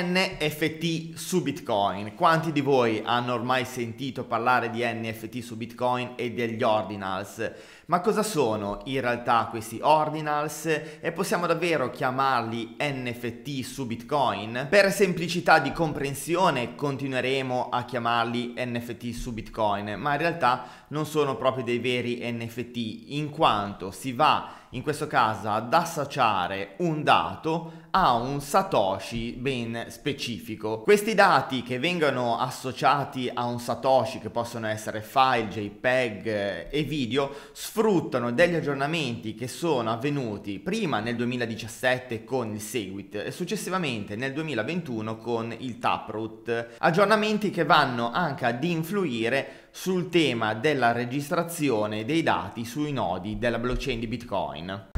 NFT su Bitcoin. Quanti di voi hanno ormai sentito parlare di NFT su Bitcoin e degli ordinals? Ma cosa sono in realtà questi ordinals e possiamo davvero chiamarli NFT su Bitcoin? Per semplicità di comprensione continueremo a chiamarli NFT su Bitcoin, ma in realtà non sono proprio dei veri NFT in quanto si va a in questo caso ad associare un dato a un satoshi ben specifico. Questi dati che vengono associati a un satoshi che possono essere file, JPEG eh, e video sfruttano degli aggiornamenti che sono avvenuti prima nel 2017 con il Segwit e successivamente nel 2021 con il Taproot, aggiornamenti che vanno anche ad influire sul tema della registrazione dei dati sui nodi della blockchain di Bitcoin.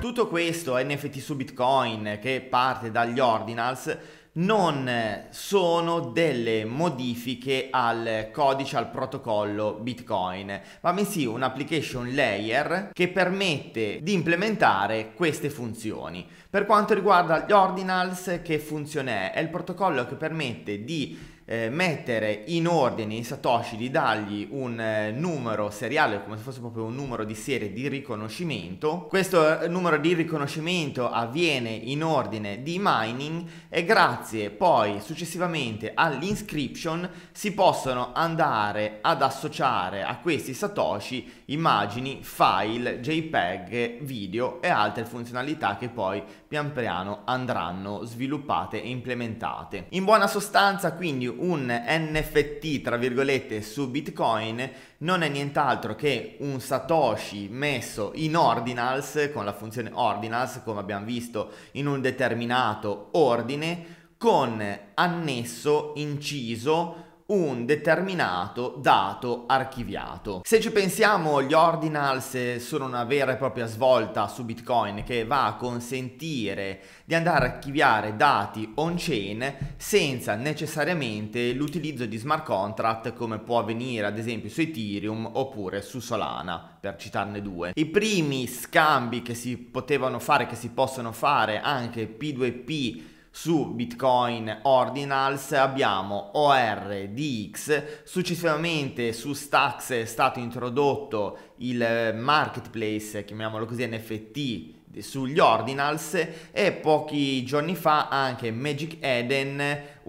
Tutto questo NFT su Bitcoin che parte dagli ordinals non eh, sono delle modifiche al codice, al protocollo Bitcoin, ma bensì un application layer che permette di implementare queste funzioni. Per quanto riguarda gli ordinals, che funzione è? È il protocollo che permette di eh, mettere in ordine i Satoshi, di dargli un eh, numero seriale, come se fosse proprio un numero di serie di riconoscimento. Questo eh, numero di riconoscimento avviene in ordine di mining e grazie poi successivamente all'inscription si possono andare ad associare a questi Satoshi immagini, file, JPEG, video e altre funzionalità che poi pian piano andranno sviluppate e implementate. In buona sostanza quindi un NFT tra virgolette su Bitcoin non è nient'altro che un Satoshi messo in ordinals con la funzione ordinals come abbiamo visto in un determinato ordine con annesso inciso un determinato dato archiviato. Se ci pensiamo, gli ordinals sono una vera e propria svolta su Bitcoin che va a consentire di andare a archiviare dati on-chain senza necessariamente l'utilizzo di smart contract come può avvenire ad esempio su Ethereum oppure su Solana, per citarne due. I primi scambi che si potevano fare, che si possono fare anche P2P su Bitcoin Ordinals abbiamo ORDX, successivamente su Stax è stato introdotto il marketplace, chiamiamolo così NFT sugli Ordinals e pochi giorni fa anche Magic Eden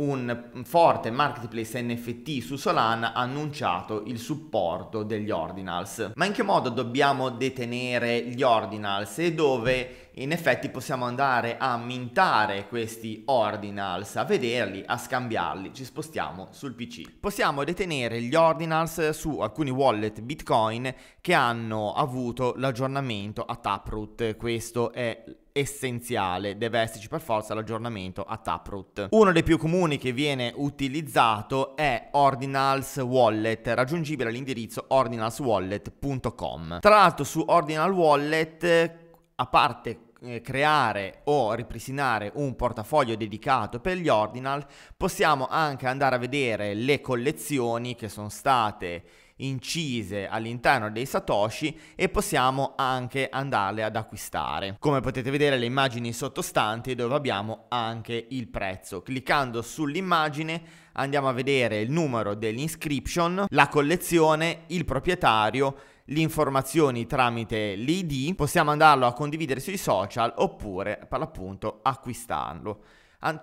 un forte marketplace NFT su Solana ha annunciato il supporto degli ordinals. Ma in che modo dobbiamo detenere gli ordinals e dove in effetti possiamo andare a mintare questi ordinals, a vederli, a scambiarli. Ci spostiamo sul PC. Possiamo detenere gli ordinals su alcuni wallet Bitcoin che hanno avuto l'aggiornamento a Taproot. Questo è essenziale, deve esserci per forza l'aggiornamento a Taproot. Uno dei più comuni che viene utilizzato è Ordinals Wallet, raggiungibile all'indirizzo ordinalswallet.com. Tra l'altro su Ordinal Wallet, a parte eh, creare o ripristinare un portafoglio dedicato per gli ordinal, possiamo anche andare a vedere le collezioni che sono state incise all'interno dei satoshi e possiamo anche andarle ad acquistare. Come potete vedere le immagini sottostanti dove abbiamo anche il prezzo. Cliccando sull'immagine andiamo a vedere il numero dell'inscription, la collezione, il proprietario, le informazioni tramite l'ID, possiamo andarlo a condividere sui social oppure per l'appunto acquistarlo.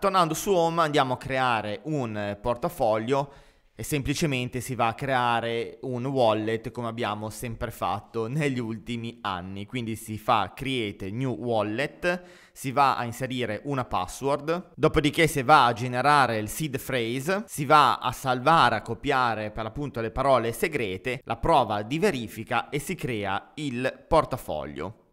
Tornando su Home andiamo a creare un portafoglio e semplicemente si va a creare un wallet come abbiamo sempre fatto negli ultimi anni. Quindi si fa create new wallet, si va a inserire una password, dopodiché si va a generare il seed phrase, si va a salvare, a copiare per l'appunto le parole segrete, la prova di verifica e si crea il portafoglio.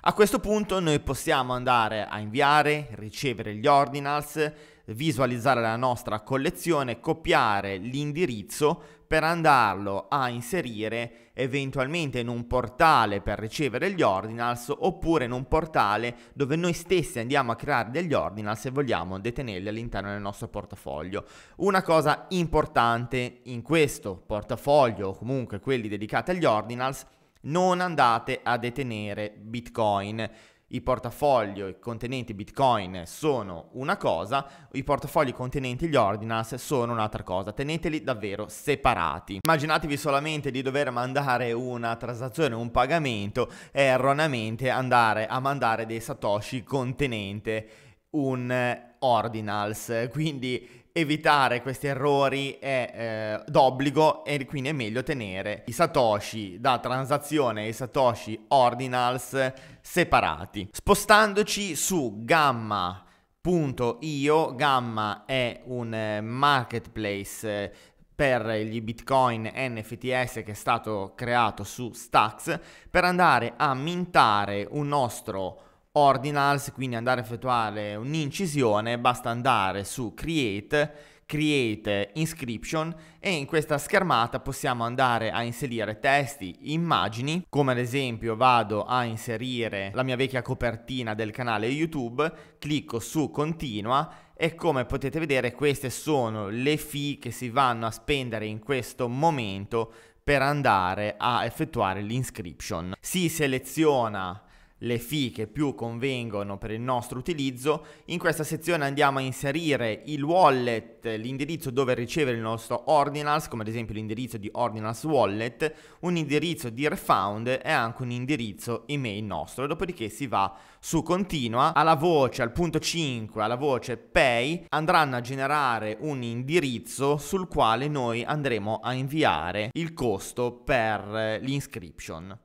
A questo punto noi possiamo andare a inviare, ricevere gli ordinals, visualizzare la nostra collezione, copiare l'indirizzo per andarlo a inserire eventualmente in un portale per ricevere gli ordinals oppure in un portale dove noi stessi andiamo a creare degli ordinals e vogliamo detenerli all'interno del nostro portafoglio. Una cosa importante in questo portafoglio o comunque quelli dedicati agli ordinals non andate a detenere bitcoin i portafogli contenenti Bitcoin sono una cosa, i portafogli contenenti gli ordinals sono un'altra cosa. Teneteli davvero separati. Immaginatevi solamente di dover mandare una transazione, un pagamento e erroneamente andare a mandare dei satoshi contenente un eh, ordinals, quindi evitare questi errori è eh, d'obbligo e quindi è meglio tenere i Satoshi da transazione e i Satoshi Ordinals separati. Spostandoci su Gamma.io, Gamma è un eh, marketplace eh, per gli bitcoin NFTS che è stato creato su Stacks per andare a mintare un nostro ordinals, quindi andare a effettuare un'incisione, basta andare su create create inscription e in questa schermata possiamo andare a inserire testi, immagini, come ad esempio vado a inserire la mia vecchia copertina del canale YouTube, clicco su continua e come potete vedere queste sono le fee che si vanno a spendere in questo momento per andare a effettuare l'inscription. Si seleziona le fi che più convengono per il nostro utilizzo. In questa sezione andiamo a inserire il wallet, l'indirizzo dove ricevere il nostro ordinals, come ad esempio l'indirizzo di ordinals wallet, un indirizzo di refound e anche un indirizzo email nostro. Dopodiché si va su continua, alla voce, al punto 5, alla voce pay, andranno a generare un indirizzo sul quale noi andremo a inviare il costo per l'inscription.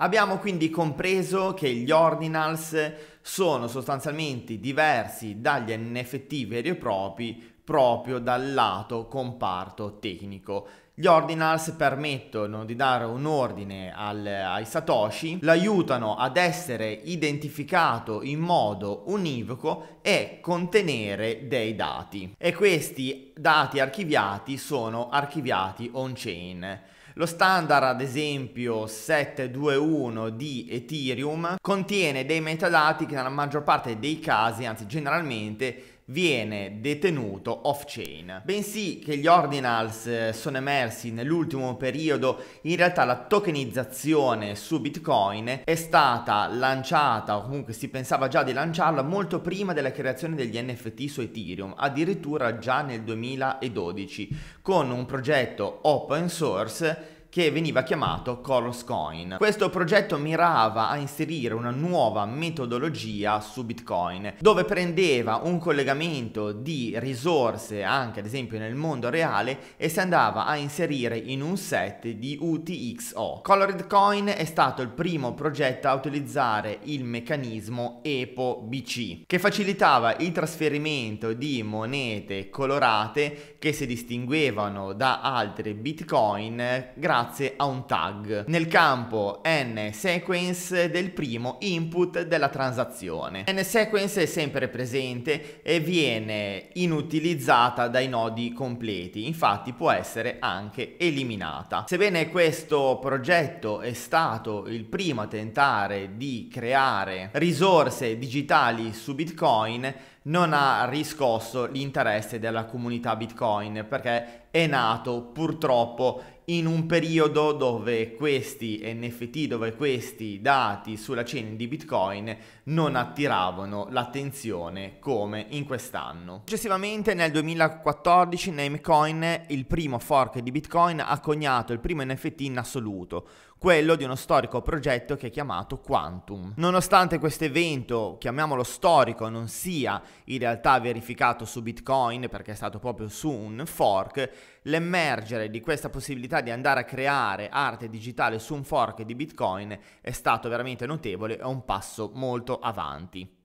Abbiamo quindi compreso che gli ordinals sono sostanzialmente diversi dagli NFT veri e propri proprio dal lato comparto tecnico. Gli ordinals permettono di dare un ordine al, ai Satoshi, l'aiutano ad essere identificato in modo univoco e contenere dei dati. E questi dati archiviati sono archiviati on-chain. Lo standard ad esempio 721 di Ethereum contiene dei metadati che nella maggior parte dei casi, anzi generalmente, viene detenuto off-chain. Bensì che gli ordinals eh, sono emersi nell'ultimo periodo, in realtà la tokenizzazione su Bitcoin è stata lanciata, o comunque si pensava già di lanciarla, molto prima della creazione degli NFT su Ethereum, addirittura già nel 2012, con un progetto open source che veniva chiamato Coin. Questo progetto mirava a inserire una nuova metodologia su Bitcoin, dove prendeva un collegamento di risorse anche ad esempio nel mondo reale e si andava a inserire in un set di UTXO. Colored Coin è stato il primo progetto a utilizzare il meccanismo EPO-BC, che facilitava il trasferimento di monete colorate che si distinguevano da altre Bitcoin grazie grazie a un tag nel campo n sequence del primo input della transazione. N sequence è sempre presente e viene inutilizzata dai nodi completi, infatti può essere anche eliminata. Sebbene questo progetto è stato il primo a tentare di creare risorse digitali su Bitcoin, non ha riscosso l'interesse della comunità Bitcoin perché è nato purtroppo in un periodo dove questi NFT, dove questi dati sulla chain di Bitcoin non attiravano l'attenzione come in quest'anno. Successivamente nel 2014 Namecoin, il primo fork di Bitcoin, ha coniato il primo NFT in assoluto, quello di uno storico progetto che è chiamato Quantum. Nonostante questo evento, chiamiamolo storico, non sia in realtà verificato su Bitcoin perché è stato proprio su un fork, l'emergere di questa possibilità di andare a creare arte digitale su un fork di Bitcoin è stato veramente notevole, è un passo molto avanti.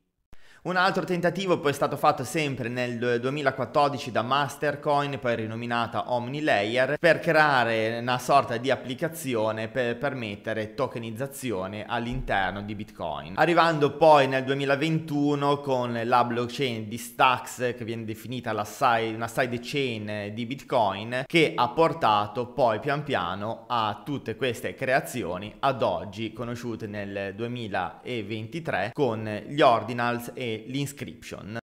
Un altro tentativo poi è stato fatto sempre nel 2014 da Mastercoin, poi rinominata OmniLayer, per creare una sorta di applicazione per permettere tokenizzazione all'interno di Bitcoin. Arrivando poi nel 2021 con la blockchain di Stacks, che viene definita side, una sidechain di Bitcoin, che ha portato poi pian piano a tutte queste creazioni ad oggi conosciute nel 2023 con gli ordinals e l'inscription